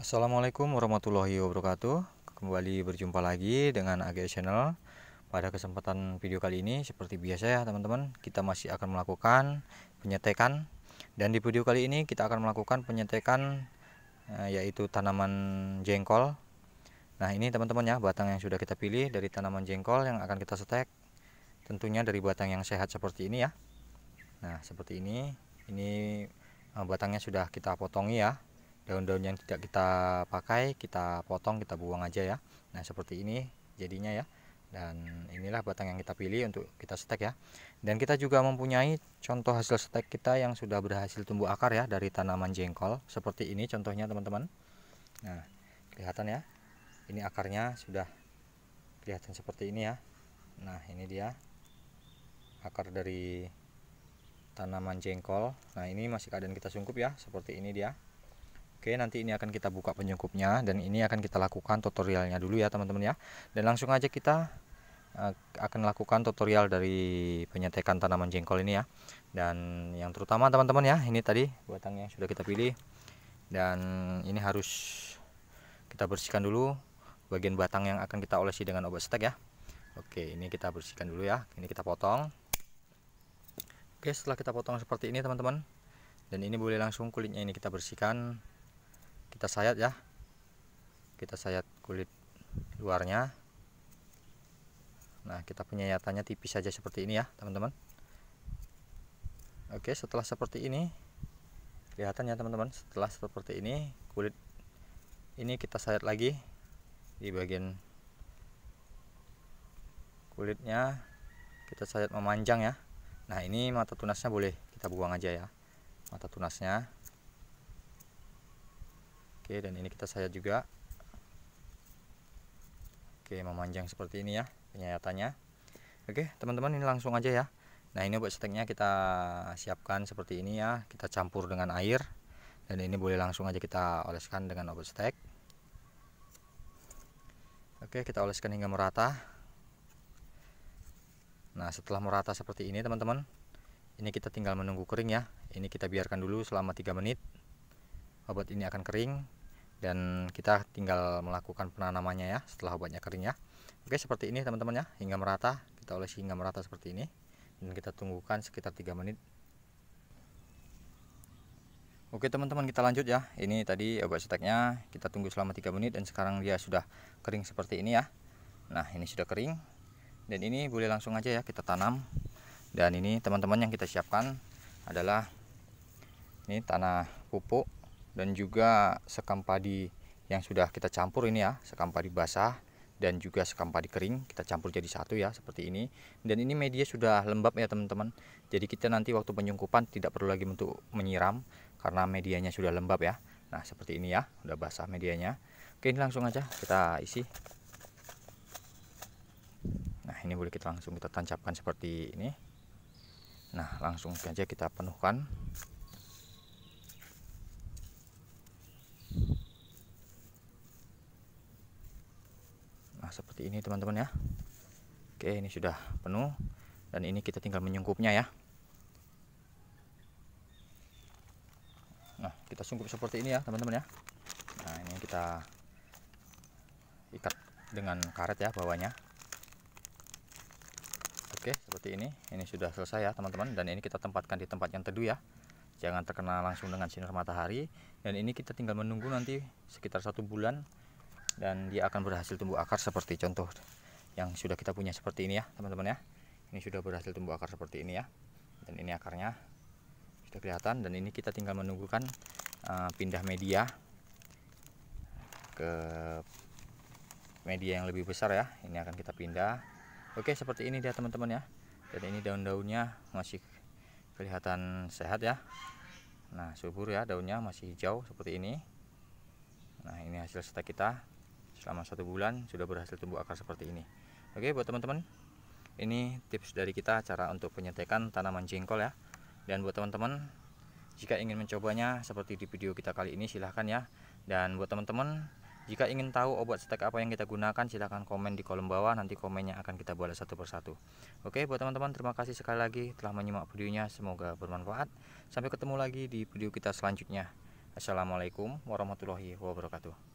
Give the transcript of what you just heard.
Assalamualaikum warahmatullahi wabarakatuh Kembali berjumpa lagi dengan AG Channel Pada kesempatan video kali ini seperti biasa ya teman-teman Kita masih akan melakukan penyetekan Dan di video kali ini kita akan melakukan penyetekan eh, Yaitu tanaman jengkol Nah ini teman-teman ya batang yang sudah kita pilih dari tanaman jengkol yang akan kita setek Tentunya dari batang yang sehat seperti ini ya Nah seperti ini Ini eh, batangnya sudah kita potongi ya daun-daun yang tidak kita pakai kita potong kita buang aja ya nah seperti ini jadinya ya dan inilah batang yang kita pilih untuk kita stek ya dan kita juga mempunyai contoh hasil stek kita yang sudah berhasil tumbuh akar ya dari tanaman jengkol seperti ini contohnya teman-teman nah kelihatan ya ini akarnya sudah kelihatan seperti ini ya nah ini dia akar dari tanaman jengkol nah ini masih keadaan kita sungkup ya seperti ini dia Oke, nanti ini akan kita buka penyukupnya dan ini akan kita lakukan tutorialnya dulu ya teman-teman ya. Dan langsung aja kita eh, akan lakukan tutorial dari penyetekan tanaman jengkol ini ya. Dan yang terutama teman-teman ya, ini tadi batang yang sudah kita pilih. Dan ini harus kita bersihkan dulu bagian batang yang akan kita olesi dengan obat setek ya. Oke, ini kita bersihkan dulu ya. Ini kita potong. Oke, setelah kita potong seperti ini teman-teman. Dan ini boleh langsung kulitnya ini kita bersihkan kita sayat ya kita sayat kulit luarnya nah kita penyayatannya tipis saja seperti ini ya teman-teman oke setelah seperti ini kelihatan ya teman-teman setelah seperti ini kulit ini kita sayat lagi di bagian kulitnya kita sayat memanjang ya nah ini mata tunasnya boleh kita buang aja ya mata tunasnya oke dan ini kita sayat juga oke memanjang seperti ini ya penyayatannya oke teman-teman ini langsung aja ya nah ini buat steknya kita siapkan seperti ini ya kita campur dengan air dan ini boleh langsung aja kita oleskan dengan obat stek oke kita oleskan hingga merata nah setelah merata seperti ini teman-teman ini kita tinggal menunggu kering ya ini kita biarkan dulu selama 3 menit obat ini akan kering dan kita tinggal melakukan penanamannya ya setelah obatnya kering ya oke seperti ini teman-teman ya hingga merata kita olesi hingga merata seperti ini dan kita tunggukan sekitar 3 menit oke teman-teman kita lanjut ya ini tadi obat seteknya kita tunggu selama 3 menit dan sekarang dia sudah kering seperti ini ya nah ini sudah kering dan ini boleh langsung aja ya kita tanam dan ini teman-teman yang kita siapkan adalah ini tanah pupuk dan juga sekam padi yang sudah kita campur ini ya sekam padi basah dan juga sekam padi kering kita campur jadi satu ya seperti ini dan ini media sudah lembab ya teman-teman jadi kita nanti waktu penyungkupan tidak perlu lagi untuk menyiram karena medianya sudah lembab ya nah seperti ini ya udah basah medianya oke ini langsung aja kita isi nah ini boleh kita langsung kita tancapkan seperti ini nah langsung saja kita penuhkan seperti ini teman-teman ya oke ini sudah penuh dan ini kita tinggal menyungkupnya ya nah kita sungkup seperti ini ya teman-teman ya nah ini kita ikat dengan karet ya bawahnya oke seperti ini ini sudah selesai ya teman-teman dan ini kita tempatkan di tempat yang teduh ya jangan terkena langsung dengan sinar matahari dan ini kita tinggal menunggu nanti sekitar satu bulan dan dia akan berhasil tumbuh akar seperti contoh yang sudah kita punya seperti ini ya teman-teman ya ini sudah berhasil tumbuh akar seperti ini ya dan ini akarnya sudah kelihatan dan ini kita tinggal menunggukan uh, pindah media ke media yang lebih besar ya ini akan kita pindah oke seperti ini dia teman-teman ya dan ini daun-daunnya masih kelihatan sehat ya nah subur ya daunnya masih hijau seperti ini nah ini hasil setek kita selama satu bulan sudah berhasil tumbuh akar seperti ini oke buat teman-teman ini tips dari kita cara untuk penyetekan tanaman jengkol ya dan buat teman-teman jika ingin mencobanya seperti di video kita kali ini silahkan ya dan buat teman-teman jika ingin tahu obat setek apa yang kita gunakan silahkan komen di kolom bawah nanti komennya akan kita balas satu persatu oke buat teman-teman terima kasih sekali lagi telah menyimak videonya semoga bermanfaat sampai ketemu lagi di video kita selanjutnya Assalamualaikum warahmatullahi wabarakatuh